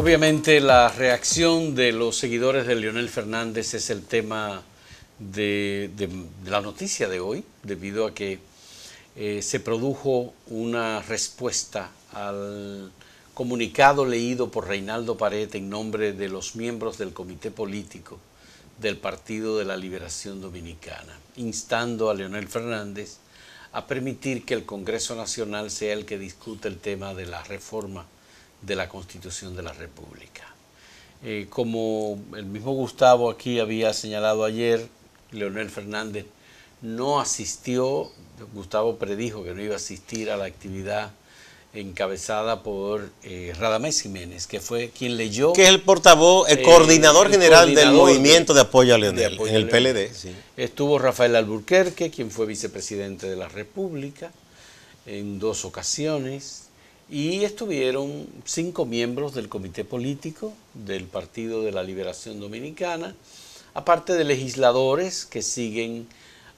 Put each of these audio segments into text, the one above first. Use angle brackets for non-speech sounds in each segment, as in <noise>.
Obviamente la reacción de los seguidores de Leonel Fernández es el tema de, la noticia de hoy, debido a que eh, se produjo una respuesta al comunicado leído por Reinaldo Pared en nombre de los miembros del comité político del Partido de la Liberación Dominicana, instando a Leonel Fernández a permitir que el Congreso Nacional sea el que discuta el tema de la reforma de la Constitución de la República. Eh, como el mismo Gustavo aquí había señalado ayer, Leonel Fernández no asistió, Gustavo predijo que no iba a asistir a la actividad encabezada por eh, Radamés Jiménez, que fue quien leyó... Que es el portavoz, el eh, coordinador general del movimiento de, apoyo a Leonel, en el PLD. Estuvo Rafael Alburquerque, quien fue vicepresidente de la República en dos ocasiones, y estuvieron cinco miembros del comité político del Partido de la Liberación Dominicana, aparte de legisladores que siguen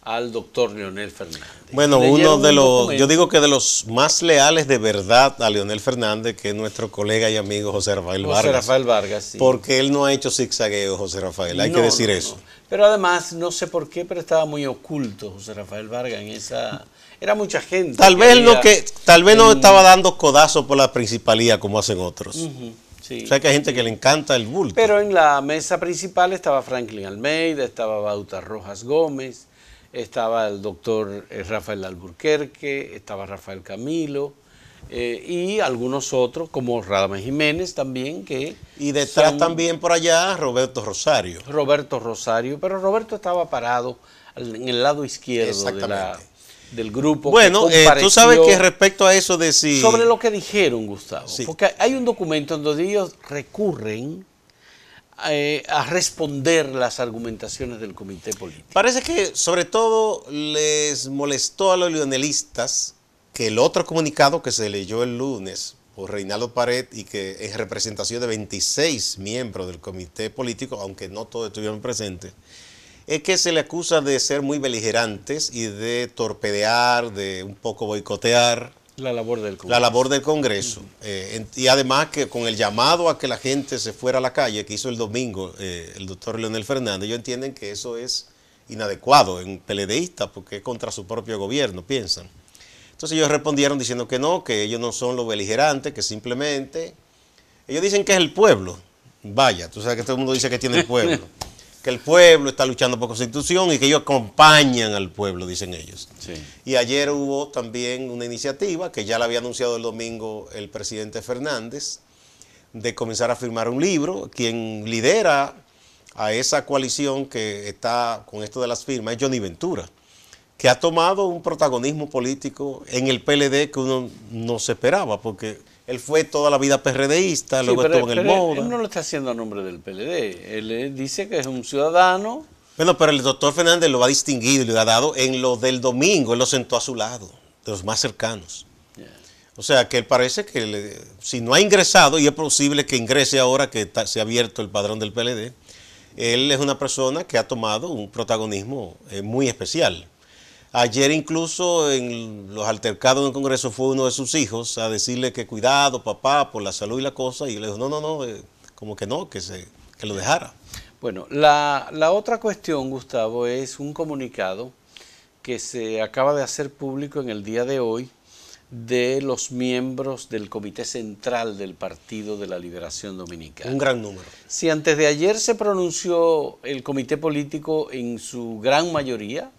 al doctor Leonel Fernández. Bueno, uno de los, yo digo que de los más leales de verdad a Leonel Fernández, que es nuestro colega y amigo José Rafael Vargas. José Rafael Vargas, sí. Porque él no ha hecho zigzagueo, José Rafael, hay que decir eso. Pero además, no sé por qué, pero estaba muy oculto José Rafael Vargas en esa era mucha gente. Tal vez no que tal vez estaba dando codazos por la principalía como hacen otros. O sea que hay gente que le encanta el bulto. Pero en la mesa principal estaba Franklin Almeida, estaba Bauta Rojas Gómez, estaba el doctor eh, Rafael Alburquerque, estaba Rafael Camilo. Eh, y algunos otros, como Radamés Jiménez también, que... Y detrás también por allá Roberto Rosario. Roberto Rosario, pero Roberto estaba parado en el lado izquierdo de del grupo. Bueno, eh, tú sabes que respecto a eso de Sobre lo que dijeron, Gustavo. Porque hay un documento donde ellos recurren eh, a responder las argumentaciones del comité político. Parece que sobre todo les molestó a los leonelistas que el otro comunicado que se leyó el lunes por Reinaldo Pared y que es representación de 26 miembros del comité político, aunque no todos estuvieron presentes, es que se le acusa de ser muy beligerantes y de torpedear, de un poco boicotear. La labor del Congreso. La labor del Congreso. Eh, y además que con el llamado a que la gente se fuera a la calle que hizo el domingo eh, el doctor Leonel Fernández, ellos entienden que eso es inadecuado en peledeísta porque es contra su propio gobierno, piensan. Entonces ellos respondieron diciendo que no, que ellos no son los beligerantes, que simplemente... Ellos dicen que es el pueblo. Vaya, tú sabes que todo el mundo dice que tiene el pueblo. <laughs> que el pueblo está luchando por constitución y que ellos acompañan al pueblo, dicen ellos. Y ayer hubo también una iniciativa que ya la había anunciado el domingo el presidente Fernández de comenzar a firmar un libro. Quien lidera a esa coalición que está con esto de las firmas es Johnny Ventura, que ha tomado un protagonismo político en el PLD que uno no se esperaba, porque él fue toda la vida PRDista, luego estuvo en el pero Él no lo está haciendo a nombre del PLD. Él, dice que es un ciudadano. Bueno, pero el doctor Fernández lo ha distinguido y lo ha dado en lo del domingo. Él lo sentó a su lado, de los más cercanos. O sea, que él parece que si no ha ingresado, y es posible que ingrese ahora que se ha abierto el padrón del PLD, él es una persona que ha tomado un protagonismo eh, muy especial. Ayer incluso en los altercados en el Congreso fue uno de sus hijos a decirle que cuidado, papá, por la salud y la cosa, y le dijo, no, no, no, eh, como que no, que, se, lo dejara. Bueno, la, la otra cuestión, Gustavo, es un comunicado que se acaba de hacer público en el día de hoy de los miembros del Comité Central del Partido de la Liberación Dominicana. Un gran número. Si antes de ayer se pronunció el comité político en su gran mayoría,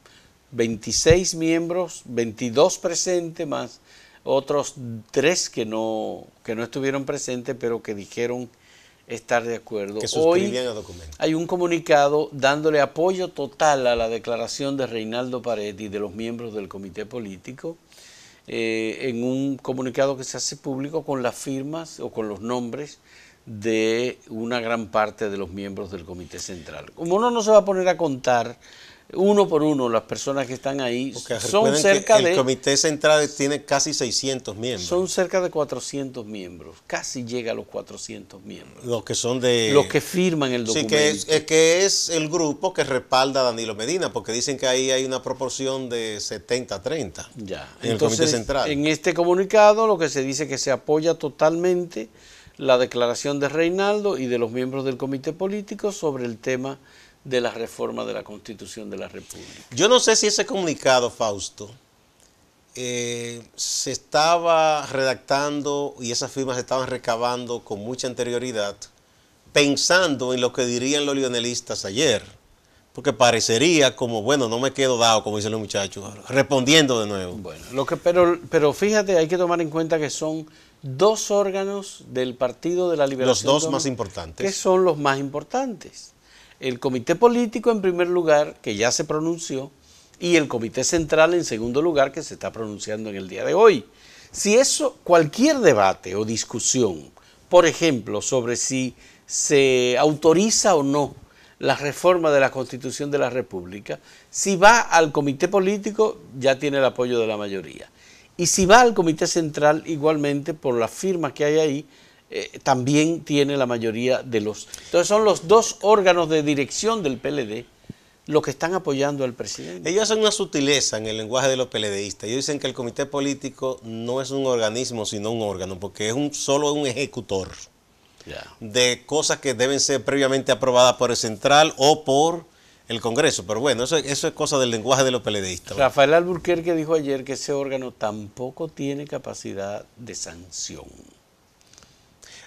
26 miembros, 22 presentes más otros tres que no, que no estuvieron presentes, pero que dijeron estar de acuerdo. Que Hoy hay un comunicado dándole apoyo total a la declaración de Reinaldo Paredes y de los miembros del comité político, eh, en un comunicado que se hace público con las firmas o con los nombres de una gran parte de los miembros del comité central. Como uno no se va a poner a contar uno por uno las personas que están ahí. son cerca el de. El Comité Central tiene casi 600 miembros. Son cerca de 400 miembros. Casi llega a los 400 miembros. Los que son de. Los que firman el documento. Sí, que es, que es el grupo que respalda a Danilo Medina, porque dicen que ahí hay una proporción de 70-30. Ya. En Entonces, el Comité Central. En este comunicado lo que se dice es que se apoya totalmente la declaración de Reinaldo y de los miembros del comité político sobre el tema de la reforma de la Constitución de la República. Yo no sé si ese comunicado, Fausto, eh, se estaba redactando y esas firmas se estaban recabando con mucha anterioridad, pensando en lo que dirían los lionelistas ayer, porque parecería como, bueno, no me quedo dado, como dicen los muchachos, respondiendo de nuevo. Bueno, lo que, pero, pero fíjate, hay que tomar en cuenta que son dos órganos del Partido de la Liberación. Los dos más importantes. Que son los más importantes el comité político en primer lugar, que ya se pronunció, y el comité central en segundo lugar, que se está pronunciando en el día de hoy. Si eso, cualquier debate o discusión, por ejemplo, sobre si se autoriza o no la reforma de la Constitución de la República, si va al comité político, ya tiene el apoyo de la mayoría. Y si va al comité central, igualmente, por las firmas que hay ahí, eh, también tiene la mayoría de los... Entonces son los dos órganos de dirección del PLD los que están apoyando al presidente. Ellos hacen una sutileza en el lenguaje de los PLDistas. Ellos dicen que el comité político no es un organismo, sino un órgano, porque es un solo un ejecutor de cosas que deben ser previamente aprobadas por el central o por el Congreso. Pero bueno, eso, eso es cosa del lenguaje de los PLDistas. Rafael Alburquerque dijo ayer que ese órgano tampoco tiene capacidad de sanción.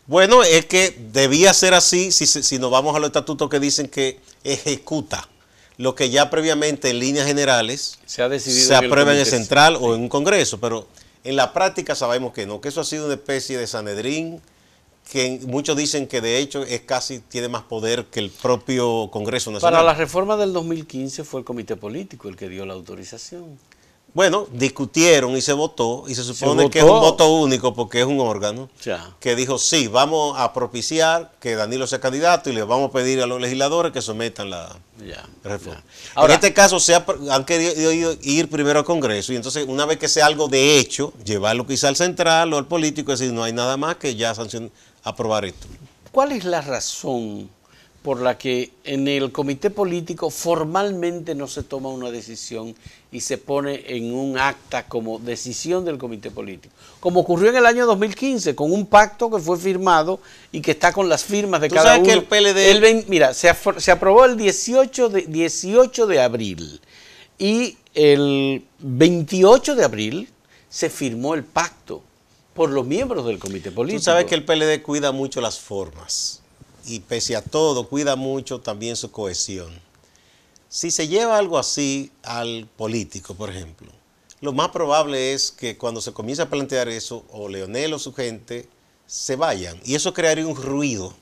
Bueno, es que debía ser así si, nos vamos a los estatutos que dicen que ejecuta lo que ya previamente en líneas generales se, ha decidido se aprueba en el central o en un congreso, pero en la práctica sabemos que no, que eso ha sido una especie de sanedrín que muchos dicen que de hecho es casi tiene más poder que el propio Congreso Nacional. Para la reforma del 2015 fue el Comité Político el que dio la autorización. Bueno, discutieron y se votó, y se supone que es un voto único porque es un órgano que dijo, sí, vamos a propiciar que Danilo sea candidato y le vamos a pedir a los legisladores que sometan la reforma. en este caso se han querido ir primero al Congreso y entonces una vez que sea algo de hecho, llevarlo quizá al central o al político y decir, no hay nada más que ya sancionar aprobar esto. ¿Cuál es la razón por la que en el comité político formalmente no se toma una decisión y se pone en un acta como decisión del comité político, como ocurrió en el año 2015 con un pacto que fue firmado y que está con las firmas de ¿Tú cada sabes que el PLD... mira, se, aprobó el 18 de, 18 de abril y el 28 de abril se firmó el pacto por los miembros del comité político. Tú sabes que el PLD cuida mucho las formas y pese a todo cuida mucho también su cohesión. Si se lleva algo así al político, por ejemplo, lo más probable es que cuando se comience a plantear eso, o Leonel o su gente se vayan. Y eso crearía un ruido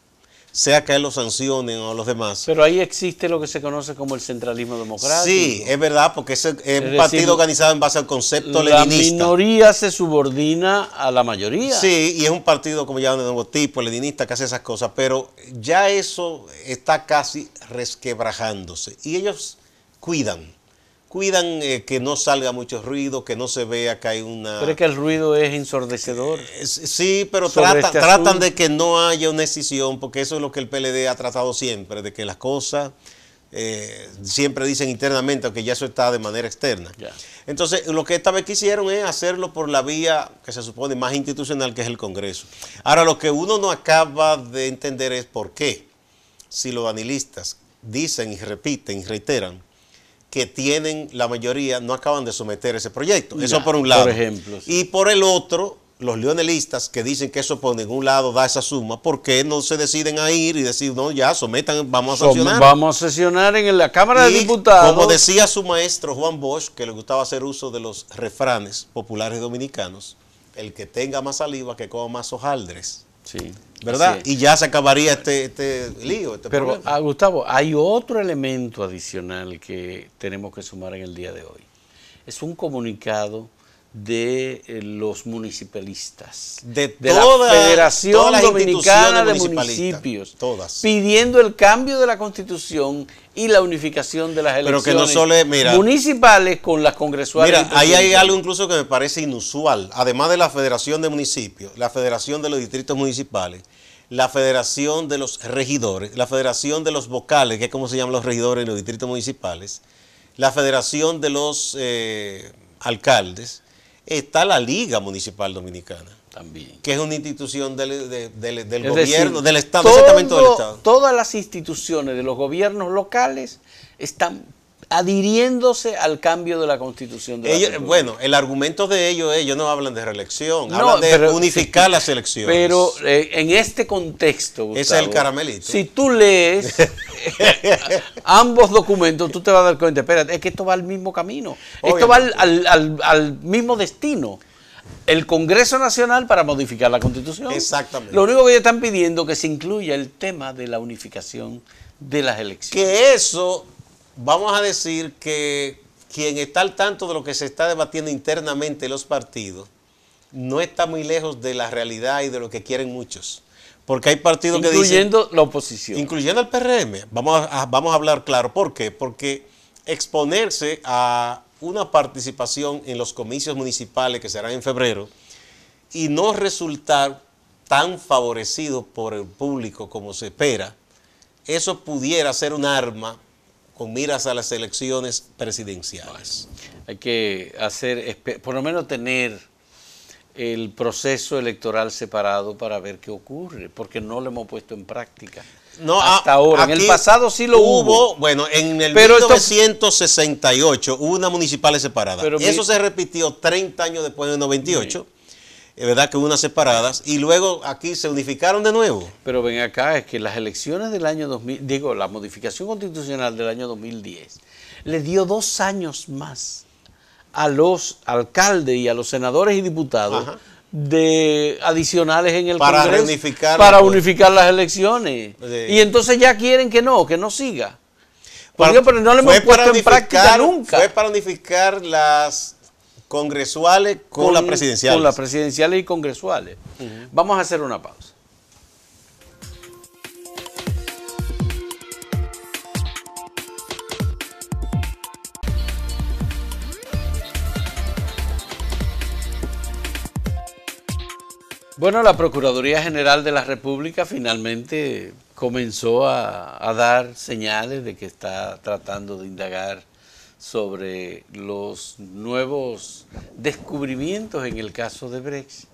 sea que él lo sancionen o los demás. Pero ahí existe lo que se conoce como el centralismo democrático. Sí, es verdad, porque es, un partido organizado en base al concepto leninista. La minoría se subordina a la mayoría. Sí, y es un partido, como llaman de nuevo tipo, leninista, que hace esas cosas, pero ya eso está casi resquebrajándose. Y ellos cuidan cuidan eh, que no salga mucho ruido, que no se vea que hay una... Pero que el ruido es ensordecedor. Eh, sí, pero tratan este de que no haya una escisión, porque eso es lo que el PLD ha tratado siempre, de que las cosas eh, siempre dicen internamente, aunque ya eso está de manera externa. Entonces, lo que esta vez quisieron es hacerlo por la vía que se supone más institucional, que es el Congreso. Ahora, lo que uno no acaba de entender es por qué, si los anilistas dicen y repiten y reiteran, que tienen la mayoría no acaban de someter ese proyecto. Eso por un lado. Por ejemplo, Y por el otro, los leonelistas que dicen que eso por ningún lado da esa suma, ¿por qué no se deciden a ir y decir, no, ya, sometan, vamos a sesionar? Vamos a sesionar en la Cámara de Diputados. Como decía su maestro Juan Bosch, que le gustaba hacer uso de los refranes populares dominicanos, el que tenga más saliva que coma más hojaldres. Sí. ¿verdad? Y ya se acabaría este, este lío. Este Pero, ah, Gustavo, hay otro elemento adicional que tenemos que sumar en el día de hoy. Es un comunicado de eh, los municipalistas, de, toda, la Federación Dominicana de Municipios, todas. pidiendo el cambio de la constitución y la unificación de las elecciones municipales con las congresuales. Mira, ahí hay algo incluso que me parece inusual, además de la Federación de Municipios, la Federación de los Distritos Municipales, la Federación de los Regidores, la Federación de los Vocales, que es como se llaman los regidores en los distritos municipales, la Federación de los eh, Alcaldes, está la Liga Municipal Dominicana. También. Que es una institución del, gobierno, del Estado, exactamente del Estado. Todas las instituciones de los gobiernos locales están adhiriéndose al cambio de la constitución. De bueno, el argumento de ellos es, ellos no hablan de reelección, hablan de unificar las elecciones. Pero eh, en este contexto, Ese es el caramelito. Si tú lees <laughs> ambos documentos, tú te vas a dar cuenta, espérate, es que esto va al mismo camino, esto va al, al mismo destino el Congreso Nacional para modificar la Constitución. Exactamente. Lo único que ellos están pidiendo es que se incluya el tema de la unificación de las elecciones. Que eso vamos a decir que quien está al tanto de lo que se está debatiendo internamente en los partidos, no está muy lejos de la realidad y de lo que quieren muchos. Porque hay partidos que dicen... Incluyendo la oposición. Incluyendo al PRM. Vamos a, vamos a hablar claro. ¿Por qué? Porque exponerse a una participación en los comicios municipales que serán en febrero y no resultar tan favorecido por el público como se espera, eso pudiera ser un arma con miras a las elecciones presidenciales. hay que hacer, por lo menos tener el proceso electoral separado para ver qué ocurre, porque no lo hemos puesto en práctica. No, hasta ahora. En el pasado sí lo hubo. bueno, en el 1968 hubo hubo municipal separada y Eso se repitió 30 años después del 98 es ¿verdad? Que unas separadas y luego aquí se unificaron de nuevo. Pero ven acá, es que las elecciones del año 2000, digo, la modificación constitucional del año 2010 le dio dos años más a los alcaldes y a los senadores y diputados de adicionales en el para Congreso para unificar las elecciones. Y entonces ya quieren que no, que no siga. Porque, pero no le hemos puesto en práctica nunca. Fue para unificar las Congresuales con, las presidenciales. Con y congresuales. Vamos a hacer una pausa. Bueno, la Procuraduría General de la República finalmente comenzó a dar señales de que está tratando de indagar sobre los nuevos descubrimientos en el caso de Brexit.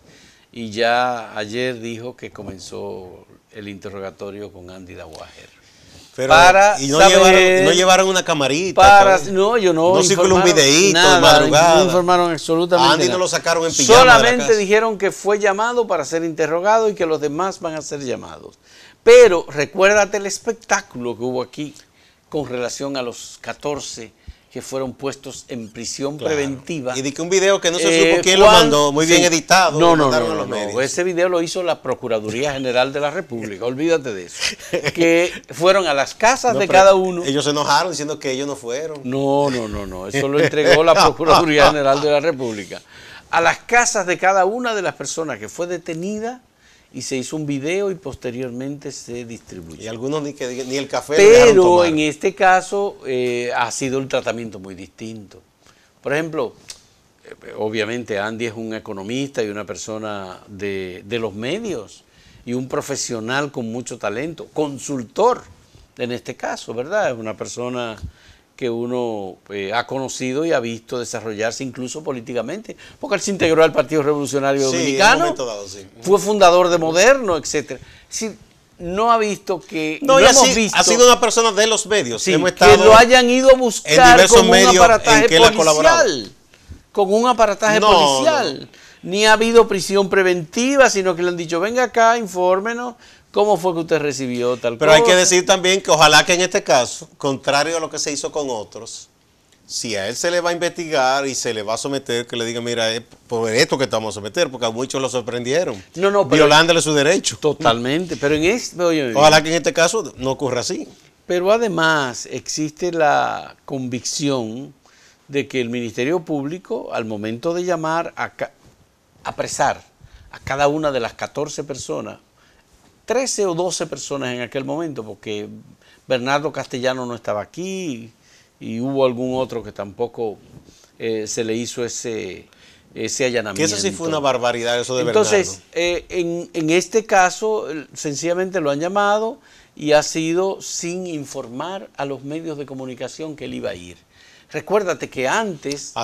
Y ya ayer dijo que comenzó el interrogatorio con Andy Dawager. Pero, para no, llevaron, una camarita. no, yo no. No circuló un videíto madrugada. No informaron absolutamente. Andy no lo sacaron en pijama Solamente dijeron que fue llamado para ser interrogado y que los demás van a ser llamados. Pero recuérdate el espectáculo que hubo aquí con relación a los 14 que fueron puestos en prisión preventiva. Y de que un video que no se supo eh, quién lo mandó, muy bien editado. No, no, no, no, no. ese video lo hizo la Procuraduría General de la República, olvídate de eso. Que fueron a las casas de cada uno. Ellos se enojaron diciendo que ellos no fueron. No, no, no, no, eso lo <laughs> entregó la Procuraduría <laughs> General de la República. A las casas de cada una de las personas que fue detenida y se hizo un video y posteriormente se distribuyó. Y algunos ni, ni el café. Pero en este caso eh, ha sido un tratamiento muy distinto. Por ejemplo, eh, obviamente Andy es un economista y una persona de, de los medios y un profesional con mucho talento, consultor en este caso, ¿verdad? Es una persona que uno eh, ha conocido y ha visto desarrollarse incluso políticamente, porque él se integró al Partido Revolucionario Dominicano, fue fundador de Moderno, etc. Si no ha visto que no, ha sido una persona de los medios, que lo hayan ido a buscar con un aparataje policial, con un aparataje policial. Ni ha habido prisión preventiva, sino que le han dicho, venga acá, infórmenos, ¿Cómo fue que usted recibió tal Pero hay que decir también que ojalá que en este caso, contrario a lo que se hizo con otros, si a él se le va a investigar y se le va a someter, que le diga, mira, es por esto que estamos a someter, porque a muchos lo sorprendieron. No, violándole su derecho. Totalmente, pero en este... ojalá que en este caso no ocurra así. Pero además existe la convicción de que el Ministerio Público, al momento de llamar a apresar a cada una de las 14 personas 13 o 12 personas en aquel momento, porque Bernardo Castellano no estaba aquí y, hubo algún otro que tampoco eh, se le hizo ese, ese allanamiento. Que eso sí fue una barbaridad, eso de Entonces, eh, en, en este caso, sencillamente lo han llamado y ha sido sin informar a los medios de comunicación que él iba a ir. Recuérdate que antes,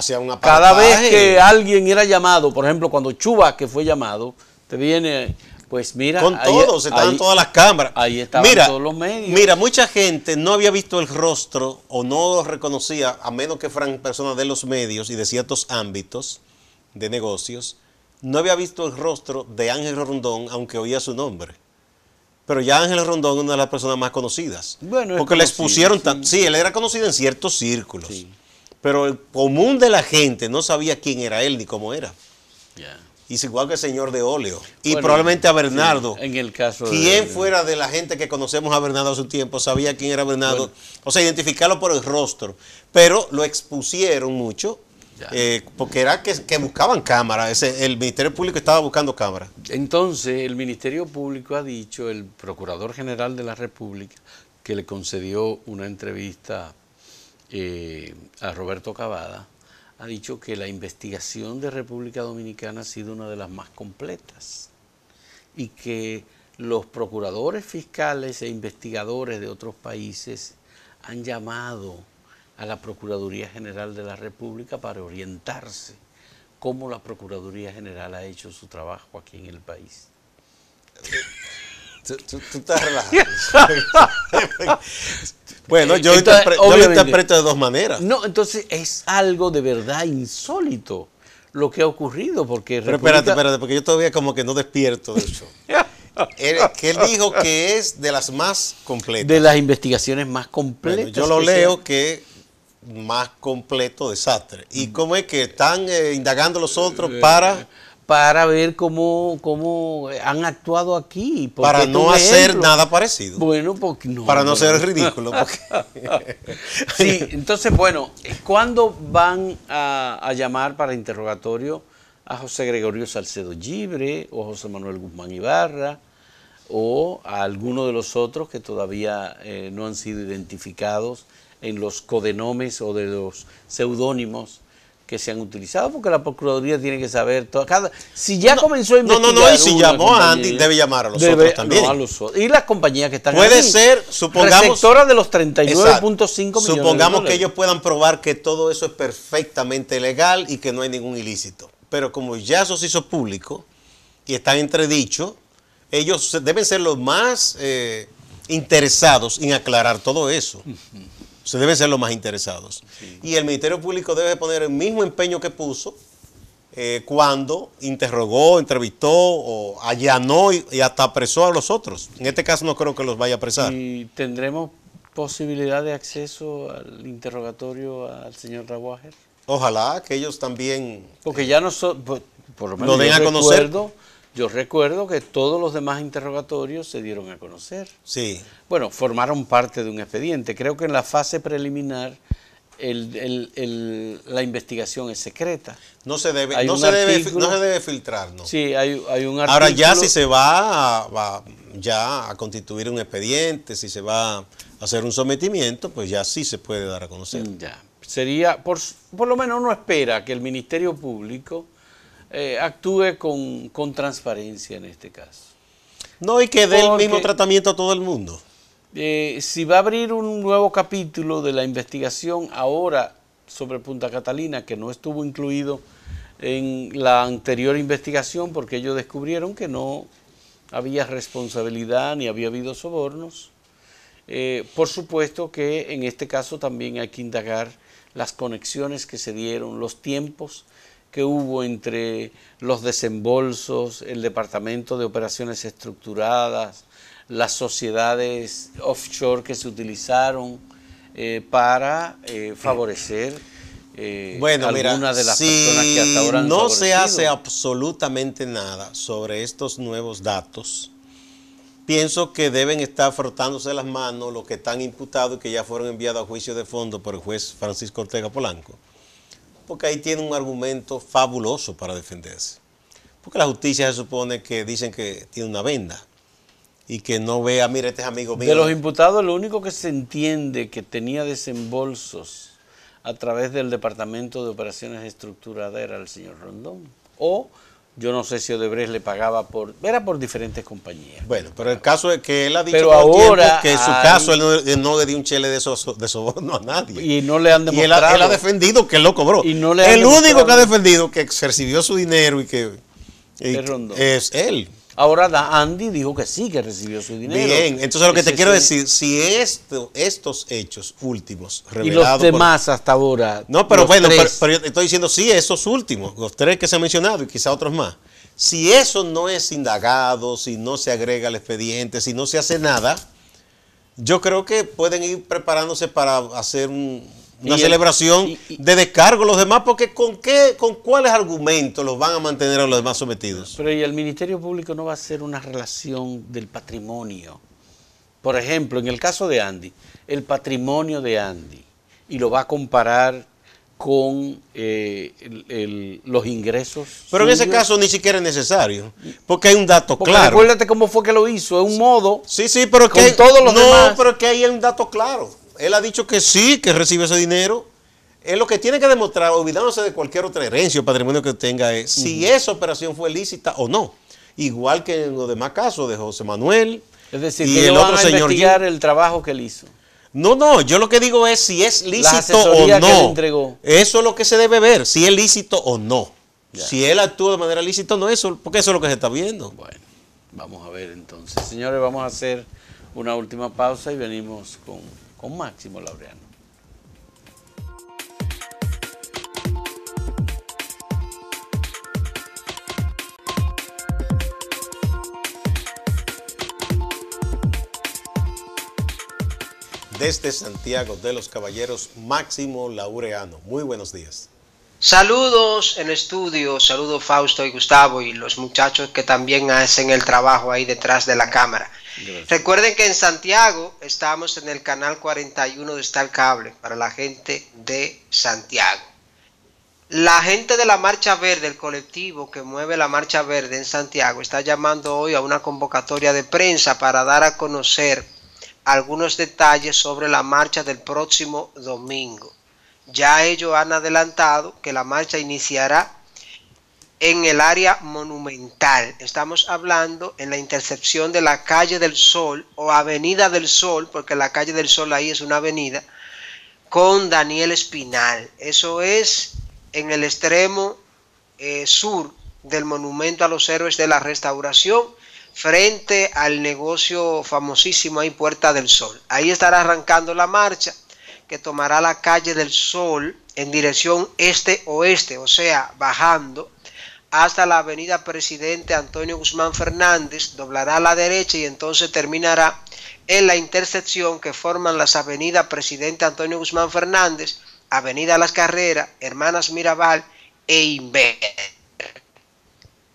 cada vez que alguien era llamado, por ejemplo, cuando Chuba, que fue llamado, te viene pues mira. Con todos, estaban todas las cámaras. Ahí estaban mira, todos los medios. Mira, mucha gente no había visto el rostro o no lo reconocía, a menos que fueran personas de los medios y de ciertos ámbitos de negocios, no había visto el rostro de Ángel Rondón, aunque oía su nombre. Pero ya Ángel Rondón es una de las personas más conocidas. Bueno, porque les pusieron. Sí. él era conocido en ciertos círculos. Pero el común de la gente no sabía quién era él ni cómo era. Ya y igual que el señor de óleo y probablemente a Bernardo. En el caso Quien fuera de la gente que conocemos a Bernardo hace un tiempo sabía quién era Bernardo, o sea, identificarlo por el rostro, pero lo expusieron mucho. Eh, porque era que, buscaban cámaras, el Ministerio Público estaba buscando cámara Entonces, el Ministerio Público ha dicho, el Procurador General de la República, que le concedió una entrevista eh, a Roberto Cavada, ha dicho que la investigación de República Dominicana ha sido una de las más completas y que los procuradores fiscales e investigadores de otros países han llamado a la Procuraduría General de la República para orientarse cómo la Procuraduría General ha hecho su trabajo aquí en el país. Eh, Tú, estás relajado. <laughs> bueno, yo, yo, lo interpreto de dos maneras. No, entonces es algo de verdad insólito lo que ha ocurrido, porque... Pero espérate, espérate, porque yo todavía como que no despierto de eso. <laughs> él, que dijo que es de las más completas. De las investigaciones más completas. yo lo leo que más completo desastre. ¿Y cómo es que están eh, indagando los otros eh, para para ver cómo, cómo eh, han actuado aquí. Para no hacer nada parecido. Bueno, porque no. Para no, ser ridículo. <laughs> sí, entonces, bueno, eh, ¿cuándo van a, llamar para interrogatorio a José Gregorio Salcedo Gibre o a José Manuel Guzmán Ibarra o a alguno de los otros que todavía eh, no han sido identificados en los codenomes o de los seudónimos que se han utilizado, porque la Procuraduría tiene que saber todo. si ya comenzó a investigar. No, no, no, y si llamó a Andy, debe llamar a los otros también. y las compañías que están Puede ser, supongamos. Receptora de los 39.5 millones. Supongamos que ellos puedan probar que todo eso es perfectamente legal y que no hay ningún ilícito. Pero como ya eso se hizo público y está entredicho, ellos deben ser los más eh, interesados en aclarar todo eso. Se deben ser los más interesados. Y el Ministerio Público debe poner el mismo empeño que puso eh, cuando interrogó, entrevistó o allanó y, hasta apresó a los otros. En este caso no creo que los vaya a apresar. ¿Y tendremos posibilidad de acceso al interrogatorio al señor Raguajer? Ojalá que ellos también... Porque ya no por, lo menos den a conocer. Yo recuerdo que todos los demás interrogatorios se dieron a conocer. Sí. Bueno, formaron parte de un expediente. Creo que en la fase preliminar la investigación es secreta. No se debe, no se, debe filtrar, ¿no? Sí, hay, un artículo. Ahora ya si se va, a, constituir un expediente, si se va a hacer un sometimiento, pues ya sí se puede dar a conocer. Ya. Sería, por, por lo menos uno espera que el Ministerio Público eh, actúe con, transparencia en este caso. No, y que dé el mismo tratamiento a todo el mundo. Eh, si va a abrir un nuevo capítulo de la investigación ahora sobre Punta Catalina, que no estuvo incluido en la anterior investigación porque ellos descubrieron que no había responsabilidad ni había habido sobornos. Eh, por supuesto que en este caso también hay que indagar las conexiones que se dieron, los tiempos que hubo entre los desembolsos, el Departamento de Operaciones Estructuradas, las sociedades offshore que se utilizaron eh, para eh, favorecer eh, algunas de las personas que hasta ahora no se hace absolutamente nada sobre estos nuevos datos. Pienso que deben estar frotándose las manos los que están imputados y que ya fueron enviados a juicio de fondo por el juez Francisco Ortega Polanco porque ahí tiene un argumento fabuloso para defenderse. Porque la justicia se supone que dicen que tiene una venda y que no vea, mire este es amigo mío. De los imputados, lo único que se entiende que tenía desembolsos a través del Departamento de Operaciones Estructuradas era el señor Rondón, o yo no sé si Odebrecht le pagaba por... Era por diferentes compañías. Bueno, pero el caso es que él ha dicho que en su caso él no, le dio un chele de, so, de, soborno a nadie. Y no le han demostrado. Y él, ha, defendido que él lo cobró. no el único que ha defendido que recibió su dinero y que... es él. Ahora Andy dijo que sí, que recibió su dinero. Bien, entonces lo que te quiero decir, si estos hechos últimos revelados. Y los demás hasta ahora. No, pero bueno, pero, pero, estoy diciendo sí, esos últimos, los tres que se han mencionado y quizá otros más. Si eso no es indagado, si no se agrega al expediente, si no se hace nada, yo creo que pueden ir preparándose para hacer un, una celebración de descargo los demás, porque ¿con qué, con cuáles argumentos los van a mantener a los demás sometidos? Pero y el Ministerio Público no va a hacer una relación del patrimonio. Por ejemplo, en el caso de Andy, el patrimonio de Andy, y lo va a comparar con eh, los ingresos. Pero en ese caso ni siquiera es necesario, porque hay un dato claro. Acuérdate cómo fue que lo hizo, es un modo. Sí, sí, pero con que todos los no, pero que hay un dato claro. Él ha dicho que sí, que recibe ese dinero. Es lo que tiene que demostrar, olvidándose de cualquier otra herencia o patrimonio que tenga, es si esa operación fue lícita o no. Igual que en los demás casos de José Manuel. Es decir, que el otro a señor el trabajo que él hizo. No, no, yo lo que digo es si es lícito o no. Que le entregó. Eso es lo que se debe ver, si es lícito o no. Si él actúa de manera lícita o no, eso, porque eso es lo que se está viendo. Bueno, vamos a ver entonces. Señores, vamos a hacer una última pausa y venimos con Máximo Laureano. Desde Santiago de los Caballeros, Máximo Laureano. Muy buenos días. Saludos en estudio, saludos Fausto y Gustavo y los muchachos que también hacen el trabajo ahí detrás de la cámara. Recuerden que en Santiago estamos en el canal 41 de Star Cable para la gente de Santiago. La gente de la Marcha Verde, el colectivo que mueve la Marcha Verde en Santiago, está llamando hoy a una convocatoria de prensa para dar a conocer algunos detalles sobre la marcha del próximo domingo. Ya ellos han adelantado que la marcha iniciará en el área monumental. Estamos hablando en la intercepción de la calle del Sol o Avenida del Sol, porque la calle del Sol ahí es una avenida, con Daniel Espinal. Eso es en el extremo eh, sur del monumento a los héroes de la restauración, frente al negocio famosísimo ahí Puerta del Sol. Ahí estará arrancando la marcha que tomará la calle del Sol en dirección este-oeste, o sea, bajando hasta la avenida Presidente Antonio Guzmán Fernández, doblará a la derecha y entonces terminará en la intersección que forman las avenidas Presidente Antonio Guzmán Fernández, Avenida Las Carreras, Hermanas Mirabal e Inver.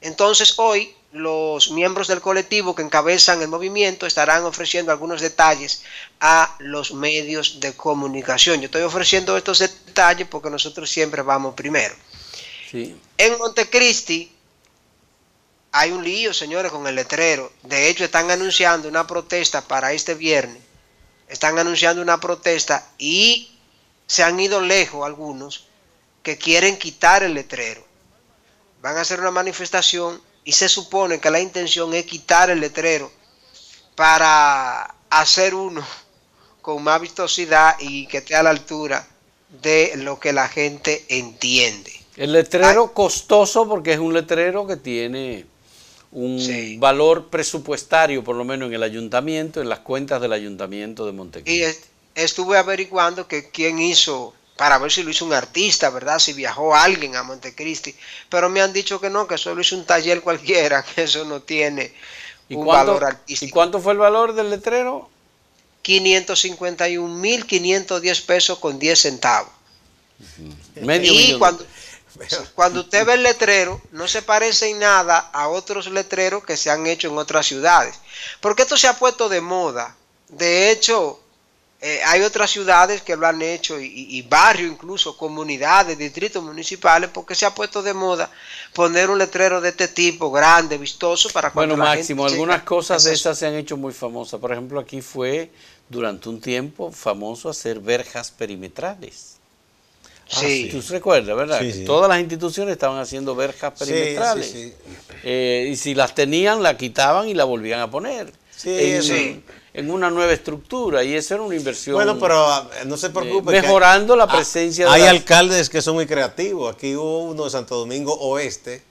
Entonces hoy los miembros del colectivo que encabezan el movimiento estarán ofreciendo algunos detalles a los medios de comunicación. Yo estoy ofreciendo estos detalles porque nosotros siempre vamos primero. En Montecristi hay un lío, señores, con el letrero. De hecho, están anunciando una protesta para este viernes. Están anunciando una protesta y se han ido lejos algunos que quieren quitar el letrero. Van a hacer una manifestación y se supone que la intención es quitar el letrero para hacer uno con más vistosidad y que esté a la altura de lo que la gente entiende. El letrero costoso porque es un letrero que tiene un valor presupuestario, por lo menos en el ayuntamiento, en las cuentas del ayuntamiento de Montecristo. Y estuve averiguando que quién hizo para ver si lo hizo un artista, ¿verdad? Si viajó alguien a Montecristi. Pero me han dicho que no, que solo hizo un taller cualquiera, <laughs> que eso no tiene un valor artístico. ¿Y cuánto fue el valor del letrero? 551.510 pesos con 10 centavos. y cuando, cuando usted ve el letrero, no se parece en nada a otros letreros que se han hecho en otras ciudades. Porque esto se ha puesto de moda. De hecho, eh, hay otras ciudades que lo han hecho y, y, barrios incluso, comunidades, distritos municipales, porque se ha puesto de moda poner un letrero de este tipo, grande, vistoso, para cuando Bueno, Máximo, algunas cosas de esas se han hecho muy famosas. Por ejemplo, aquí fue durante un tiempo famoso hacer verjas perimetrales. Ah, sí. Tú recuerdas, ¿verdad? Todas las instituciones estaban haciendo verjas perimetrales. Sí, eh, y si las tenían, la quitaban y la volvían a poner. Sí, sí en una nueva estructura y eso era una inversión. Bueno, pero eh, no se preocupe. mejorando la presencia. Hay, de alcaldes que son muy creativos. Aquí hubo uno de Santo Domingo Oeste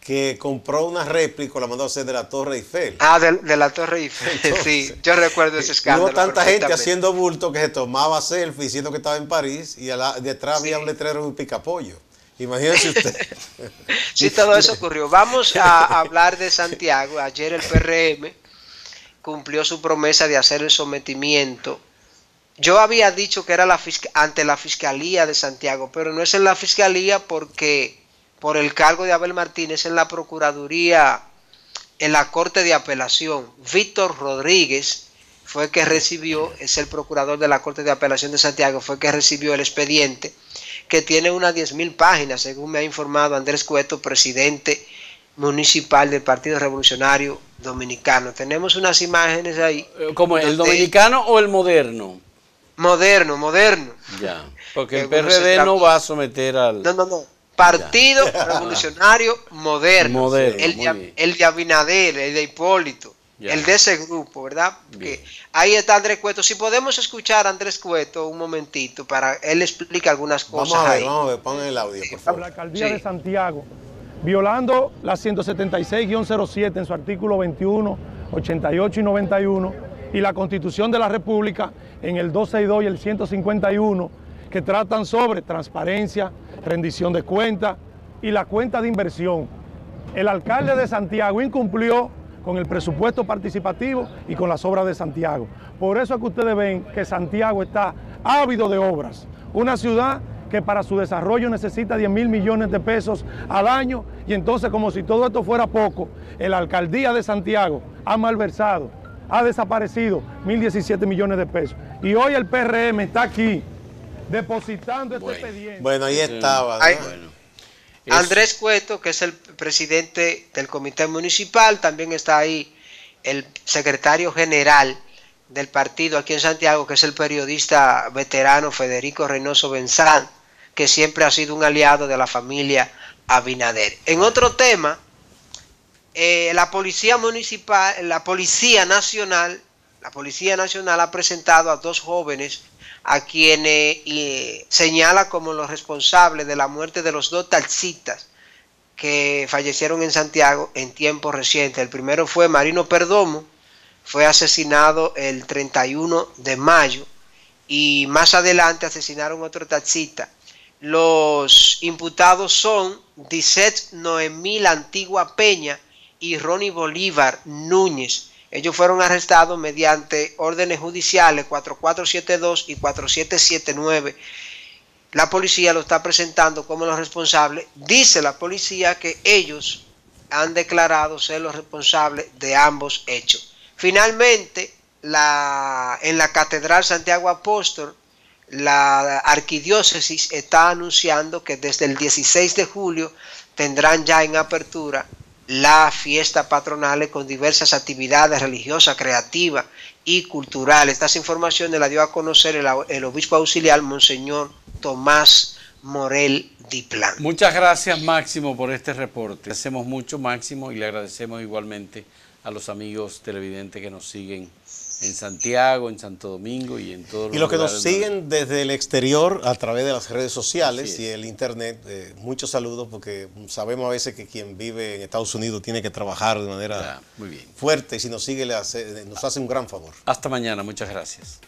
que compró una réplica, la mandó a hacer de la Torre Eiffel. Ah, de, la Torre Eiffel, sí, yo recuerdo ese eh, escándalo. Hubo tanta gente haciendo bulto que se tomaba selfie diciendo que estaba en París y a la, detrás había un letrero de un picapollo. Imagínese usted. <laughs> sí, todo eso ocurrió. Vamos a hablar de Santiago. Ayer el PRM cumplió su promesa de hacer el sometimiento. Yo había dicho que era la ante la Fiscalía de Santiago, pero no es en la Fiscalía porque por el cargo de Abel Martínez en la Procuraduría, en la Corte de Apelación. Víctor Rodríguez fue que recibió, es el procurador de la Corte de Apelación de Santiago, fue que recibió el expediente que tiene unas 10.000 páginas, según me ha informado Andrés Cueto, presidente municipal del Partido Revolucionario Dominicano. Tenemos unas imágenes ahí. Eh, como ¿El dominicano o el moderno? Moderno, moderno. Ya, porque el <laughs> PRD no va a someter al... No, no, no. Partido Revolucionario Moderno. el, de, Abinader, el de Hipólito. El de ese grupo, ¿verdad? ahí está Andrés Cueto. Si podemos escuchar a Andrés Cueto un momentito para él explica algunas cosas. Vamos vamos a el audio, por favor. La alcaldía de Santiago violando la 176-07 en su artículo 21, 88 y 91, y la Constitución de la República en el 262 y el 151, que tratan sobre transparencia, rendición de cuentas y la cuenta de inversión. El alcalde de Santiago incumplió con el presupuesto participativo y con las obras de Santiago. Por eso es que ustedes ven que Santiago está ávido de obras, una ciudad que para su desarrollo necesita 10 mil millones de pesos al año y entonces como si todo esto fuera poco, la alcaldía de Santiago ha malversado, ha desaparecido 1.017 millones de pesos. Y hoy el PRM está aquí depositando este expediente. Bueno, ahí estaba. Andrés Cueto, que es el presidente del comité municipal, también está ahí el secretario general del partido aquí en Santiago, que es el periodista veterano Federico Reynoso Benzán, que siempre ha sido un aliado de la familia Abinader. En otro tema, eh, la policía municipal, la policía nacional, la policía nacional ha presentado a dos jóvenes a quienes eh, señala como los responsables de la muerte de los dos taxistas que fallecieron en Santiago en tiempos recientes. El primero fue Marino Perdomo, fue asesinado el 31 de mayo y más adelante asesinaron otro taxista los imputados son Diset Noemí la Antigua Peña y Ronnie Bolívar Núñez. Ellos fueron arrestados mediante órdenes judiciales 4472 y 4779. La policía lo está presentando como los responsables. Dice la policía que ellos han declarado ser los responsables de ambos hechos. Finalmente, la, en la Catedral Santiago Apóstol, la arquidiócesis está anunciando que desde el 16 de julio tendrán ya en apertura la fiesta patronal con diversas actividades religiosas, creativas y culturales. Estas informaciones las dio a conocer el, obispo auxiliar, Monseñor Tomás Morel Diplan. Muchas gracias, Máximo, por este reporte. Hacemos mucho, Máximo, y le agradecemos igualmente a los amigos televidentes que nos siguen en Santiago, en Santo Domingo y en todos los Y los que nos siguen desde el exterior a través de las redes sociales y el internet, eh, muchos saludos porque sabemos a veces que quien vive en Estados Unidos tiene que trabajar de manera muy bien. fuerte y si nos sigue nos hace un gran favor. Hasta mañana, muchas gracias.